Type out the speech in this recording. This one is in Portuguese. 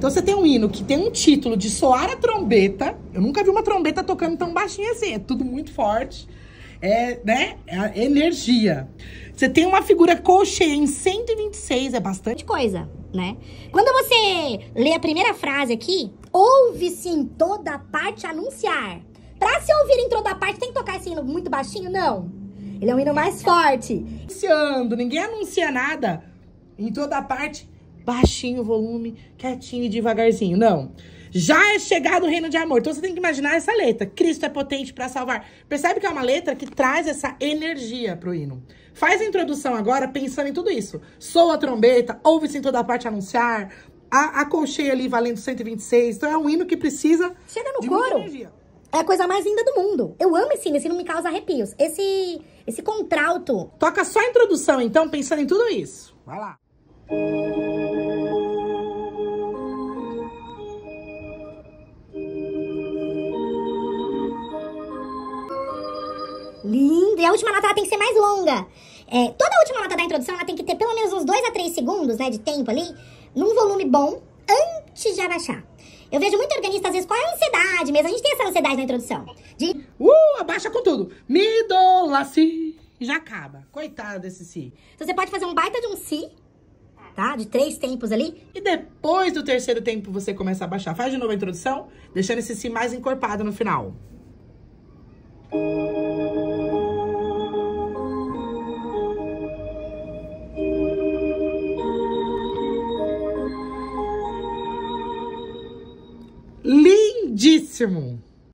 Então você tem um hino que tem um título de soar a trombeta. Eu nunca vi uma trombeta tocando tão baixinho assim. É tudo muito forte. É, né? É energia. Você tem uma figura colcheia em 126, é bastante coisa, né? Quando você lê a primeira frase aqui, ouve-se em toda parte anunciar. Pra se ouvir em toda parte, tem que tocar esse hino muito baixinho? Não. Ele é um hino mais forte. Anunciando, ninguém anuncia nada. Em toda parte, baixinho o volume, quietinho e devagarzinho. Não. Já é chegado o reino de amor. Então você tem que imaginar essa letra. Cristo é potente para salvar. Percebe que é uma letra que traz essa energia pro hino. Faz a introdução agora pensando em tudo isso. Soa a trombeta, ouve-se em toda parte anunciar, a, a colcheia ali valendo 126. Então é um hino que precisa. Chega no de coro. É a coisa mais linda do mundo. Eu amo esse hino, esse hino me causa arrepios. Esse, esse contralto. Toca só a introdução, então, pensando em tudo isso. Vai lá. Lindo. E a última nota ela tem que ser mais longa. É, toda a última nota da introdução ela tem que ter pelo menos uns 2 a 3 segundos né, de tempo ali, num volume bom, antes de abaixar. Eu vejo muito organista, às vezes, qual é a ansiedade mesmo? A gente tem essa ansiedade na introdução. De. Uh, abaixa com tudo. Mi, do la, si. Já acaba. Coitado desse si. Então você pode fazer um baita de um si, tá? De três tempos ali. E depois do terceiro tempo você começa a baixar. Faz de novo a introdução, deixando esse si mais encorpado no final. lindíssimo.